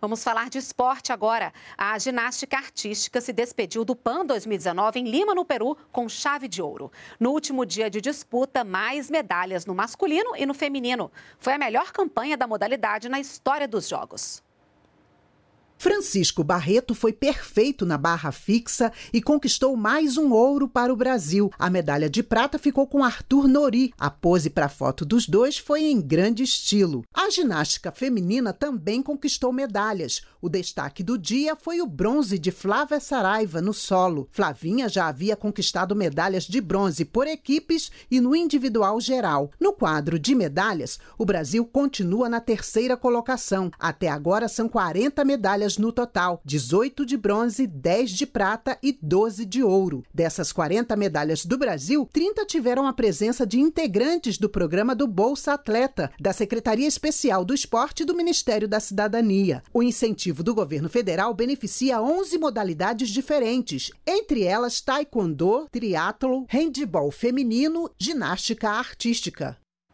Vamos falar de esporte agora. A ginástica artística se despediu do PAN 2019 em Lima, no Peru, com chave de ouro. No último dia de disputa, mais medalhas no masculino e no feminino. Foi a melhor campanha da modalidade na história dos Jogos. Francisco Barreto foi perfeito na barra fixa e conquistou mais um ouro para o Brasil. A medalha de prata ficou com Arthur Nori. A pose para foto dos dois foi em grande estilo. A ginástica feminina também conquistou medalhas. O destaque do dia foi o bronze de Flávia Saraiva no solo. Flavinha já havia conquistado medalhas de bronze por equipes e no individual geral. No quadro de medalhas, o Brasil continua na terceira colocação. Até agora são 40 medalhas medalhas no total: 18 de bronze, 10 de prata e 12 de ouro. Dessas 40 medalhas do Brasil, 30 tiveram a presença de integrantes do programa do Bolsa Atleta, da Secretaria Especial do Esporte e do Ministério da Cidadania. O incentivo do governo federal beneficia 11 modalidades diferentes, entre elas taekwondo, triatlo, handball feminino, ginástica artística.